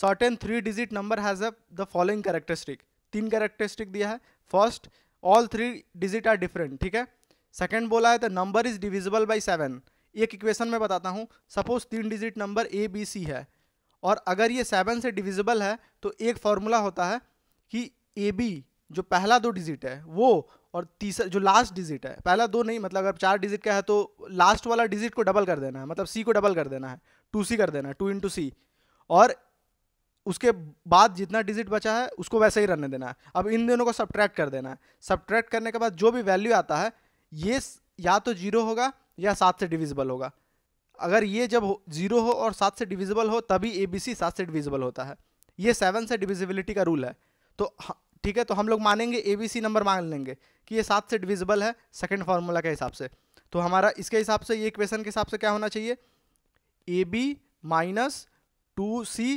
certain three digit number has the following characteristic तीन characteristic दिया है first all three digit are different ठीक है सेकेंड बोला है the number is divisible by seven एक इक्वेशन में बताता हूँ सपोज तीन digit number A B C है और अगर ये सेवन से डिविजिबल है तो एक फार्मूला होता है कि ए बी जो पहला दो डिजिट है वो और तीसरा जो लास्ट डिजिट है पहला दो नहीं मतलब अगर चार डिजिट का है तो लास्ट वाला डिजिट को डबल कर देना है मतलब सी को डबल कर देना है टू सी कर देना है टू इंटू सी और उसके बाद जितना डिजिट बचा है उसको वैसे ही रहने देना है अब इन दोनों को सब्ट्रैक्ट कर देना है सब्ट्रैक्ट करने के बाद जो भी वैल्यू आता है ये या तो जीरो होगा या सात से डिविजिबल होगा अगर ये जब हो जीरो हो और सात से डिविजिबल हो तभी ए बी सी सात से डिविजिबल होता है ये सेवन से डिविजिबिलिटी का रूल है तो ठीक है तो हम लोग मानेंगे ए बी सी नंबर मान लेंगे कि ये सात से डिविजिबल है सेकेंड फार्मूला के हिसाब से तो हमारा इसके हिसाब से ये इक्वेशन के हिसाब से क्या होना चाहिए A B minus two C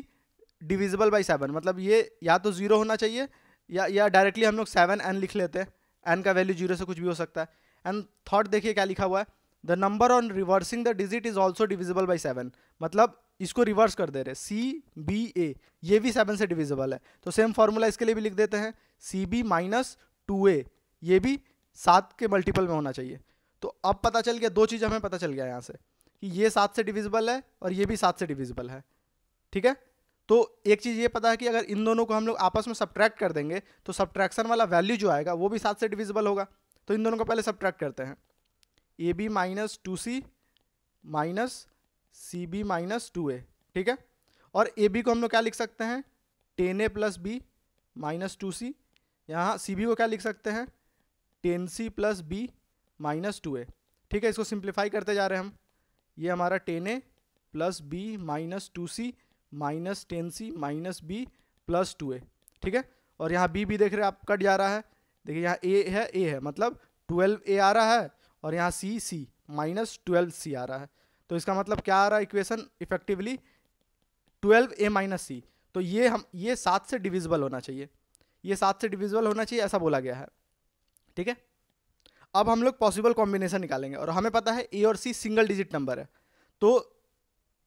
divisible by seven मतलब ये या तो ज़ीरो होना चाहिए या या डायरेक्टली हम लोग सेवन एन लिख लेते हैं एन का वैल्यू जीरो से कुछ भी हो सकता है एंड थर्ड देखिए क्या लिखा हुआ है the number on reversing the digit is also divisible by seven मतलब इसको रिवर्स कर दे रहे सी बी ए ये भी सेवन से डिविजिबल है तो सेम फार्मूला इसके लिए भी लिख देते हैं C B minus two A ये भी सात के मल्टीपल में होना चाहिए तो अब पता चल गया दो चीज़ हमें पता चल गया यहाँ से कि ये सात से डिविजिबल है और ये भी सात से डिविजिबल है ठीक है तो एक चीज़ ये पता है कि अगर इन दोनों को हम लोग आपस में सब्ट्रैक्ट कर देंगे तो सब्ट्रैक्शन वाला वैल्यू जो आएगा वो भी सात से डिविजिबल होगा तो इन दोनों को पहले सब्ट्रैक्ट करते हैं A B minus two C minus C B minus two A ठीक है और ए बी को हम लोग क्या लिख सकते हैं ten A plus B minus two C यहाँ सी बी को क्या लिख सकते हैं ten C plus B minus two A ठीक है इसको सिंप्लीफाई करते जा रहे हैं हम ये हमारा ten A plus B minus two C minus ten C minus B plus two A ठीक है और यहाँ बी भी देख रहे आप कट जा रहा है देखिए यहाँ ए है ए है मतलब ट्वेल्व ए आ रहा है और यहाँ सी सी माइनस ट्वेल्व सी आ रहा है तो इसका मतलब क्या आ रहा है equation effectively twelve A minus C तो ये हम ये सात से डिविजिबल होना चाहिए ये सात से डिविजिबल होना चाहिए ऐसा बोला गया है ठीक है अब हम लोग पॉसिबल कॉम्बिनेशन निकालेंगे और हमें पता है ए और सी सिंगल डिजिट नंबर है तो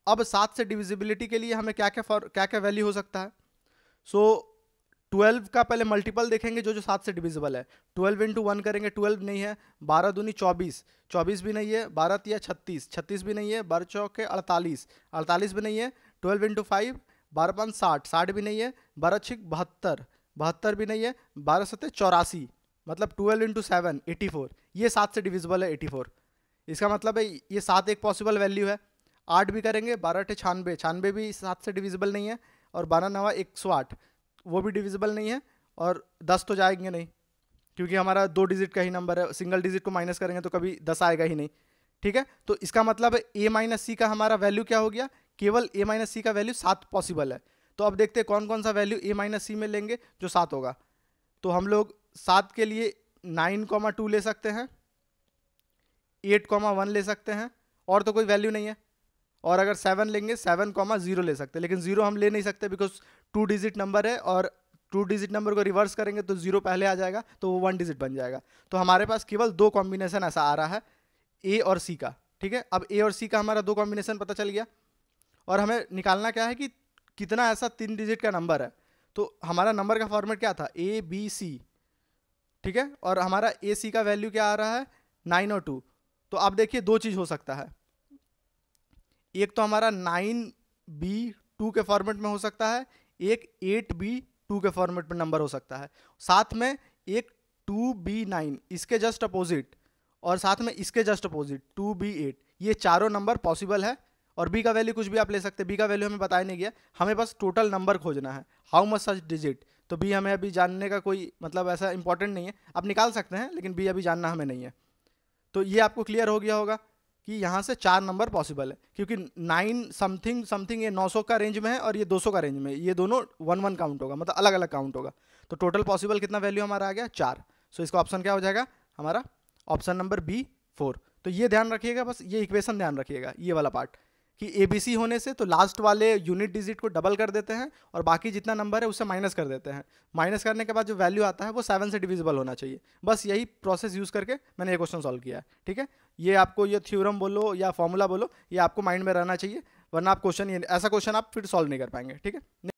अब सात से डिविजिबिलिटी के लिए हमें क्या क्या फॉर क्या क्या वैल्यू हो सकता है सो ट्वेल्व का पहले मल्टीपल देखेंगे जो जो सात से डिविजिबल है ट्वेल्व इंटू वन करेंगे ट्वेल्व नहीं है बारह दूनी चौबीस चौबीस भी नहीं है बारह या छत्तीस छत्तीस भी नहीं है बारह चौके अड़तालीस अड़तालीस भी नहीं है ट्वेल्व इंटू फाइव बारह पाँच साठ साठ भी नहीं है बारह छिक बहत्तर बहत्तर भी नहीं है बारह सत्तर चौरासी मतलब twelve into seven eighty four ये सात से डिविजिबल है एटी फोर इसका मतलब है ये सात एक पॉसिबल वैल्यू है आठ भी करेंगे बारह अठे छानबे छानबे भी सात से डिविजिबल नहीं है और बारह नवा एक सौ आठ वो भी डिविजिबल नहीं है और दस तो जाएंगे नहीं क्योंकि हमारा दो डिजिट का ही नंबर है सिंगल डिजिट को माइनस करेंगे तो कभी दस आएगा ही नहीं ठीक है तो इसका मतलब ए माइनस सी का हमारा वैल्यू क्या हो गया केवल ए माइनस सी का वैल्यू सात पॉसिबल है तो अब देखते हैं कौन कौन सा वैल्यू ए माइनस सी में लेंगे जो सात होगा तो हम लोग सात के लिए नाइन कॉमा टू ले सकते हैं एट कॉमा वन ले सकते हैं और तो कोई वैल्यू नहीं है और अगर सेवन लेंगे सेवन कॉमा जीरो ले सकते हैं लेकिन जीरो हम ले नहीं सकते बिकॉज टू डिजिट नंबर है और टू डिजिट नंबर को रिवर्स करेंगे तो जीरो पहले आ जाएगा तो वो वन डिजिट बन जाएगा तो हमारे पास केवल दो कॉम्बिनेशन ऐसा आ रहा है ए और सी का ठीक है अब ए और सी का हमारा दो कॉम्बिनेशन पता चल गया और हमें निकालना क्या है कि कितना ऐसा तीन डिजिट का नंबर है तो हमारा नंबर का फॉर्मेट क्या था ए बी सी ठीक है और हमारा ए सी का वैल्यू क्या आ रहा है नाइन और टू तो आप देखिए दो चीज़ हो सकता है एक तो हमारा नाइन बी टू के फॉर्मेट में हो सकता है एक एट बी टू के फॉर्मेट में नंबर हो सकता है साथ में एक टू बी नाइन इसके जस्ट अपोजिट और साथ में इसके just opposite two B eight ये चारों नंबर पॉसिबल है और बी का वैल्यू कुछ भी आप ले सकते हैं बी का वैल्यू हमें बताया नहीं गया हमें बस टोटल नंबर खोजना है हाउ मच सच डिजिट तो बी हमें अभी जानने का कोई मतलब ऐसा इंपॉर्टेंट नहीं है आप निकाल सकते हैं लेकिन बी अभी जानना हमें नहीं है तो ये आपको क्लियर हो गया होगा कि यहाँ से चार नंबर पॉसिबल है क्योंकि नाइन समथिंग समथिंग ये 900 का रेंज में है और ये 200 का रेंज में है ये दोनों वन वन काउंट होगा मतलब अलग अलग काउंट होगा तो टोटल पॉसिबल कितना वैल्यू हमारा आ गया चार सो इसका ऑप्शन क्या हो जाएगा हमारा ऑप्शन नंबर बी फोर तो ये ध्यान रखिएगा बस ये इक्वेशन ध्यान रखिएगा ये वाला पार्ट कि ए बी सी होने से तो लास्ट वाले यूनिट डिजिट को डबल कर देते हैं और बाकी जितना नंबर है उसे माइनस कर देते हैं माइनस करने के बाद जो वैल्यू आता है वो सेवन से डिविजिबल होना चाहिए बस यही प्रोसेस यूज़ करके मैंने ये क्वेश्चन सॉल्व किया है ठीक है ये आपको ये थ्योरम बोलो या फॉर्मूला बोलो ये आपको माइंड में रहना चाहिए वरना आप क्वेश्चन ऐसा क्वेश्चन आप फिर सॉल्व नहीं कर पाएंगे ठीक है